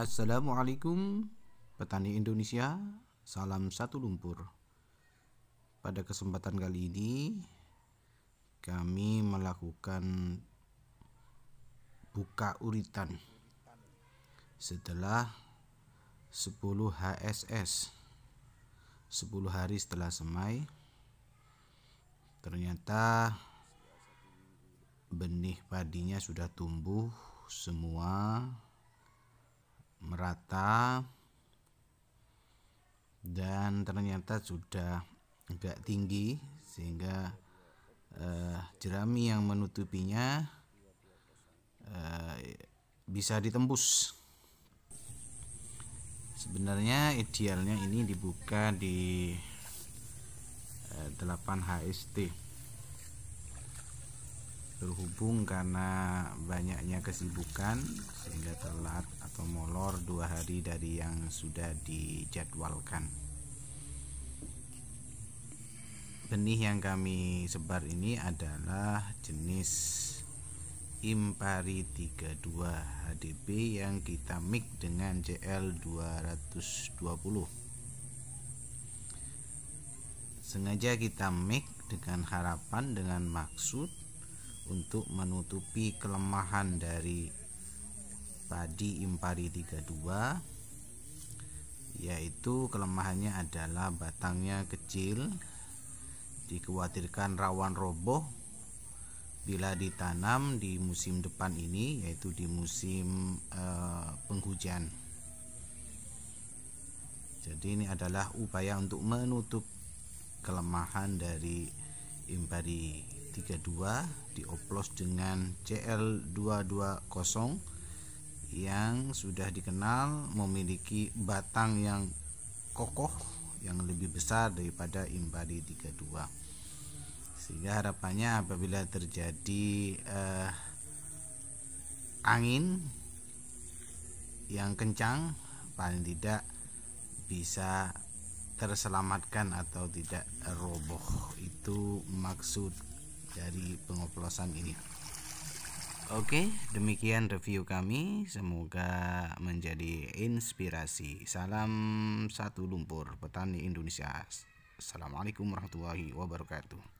Assalamualaikum petani Indonesia, salam satu lumpur. Pada kesempatan kali ini kami melakukan buka uritan setelah 10 HSS 10 hari setelah semai ternyata benih padinya sudah tumbuh semua merata dan ternyata sudah agak tinggi sehingga eh, jerami yang menutupinya eh, bisa ditembus sebenarnya idealnya ini dibuka di eh, 8 HST berhubung karena banyaknya kesibukan sehingga telat atau molor dua hari dari yang sudah dijadwalkan benih yang kami sebar ini adalah jenis Impari 32 HDP yang kita mix dengan CL 220 sengaja kita mix dengan harapan dengan maksud untuk menutupi kelemahan dari padi impari 32 yaitu kelemahannya adalah batangnya kecil dikhawatirkan rawan roboh bila ditanam di musim depan ini yaitu di musim eh, penghujan jadi ini adalah upaya untuk menutup kelemahan dari impari 32 dioplos dengan CL220 yang sudah dikenal memiliki batang yang kokoh yang lebih besar daripada Impari 32 sehingga harapannya apabila terjadi eh, angin yang kencang paling tidak bisa terselamatkan atau tidak roboh itu maksud dari pengoplosan ini Oke, demikian review kami. Semoga menjadi inspirasi. Salam satu lumpur petani Indonesia. Assalamualaikum warahmatullahi wabarakatuh.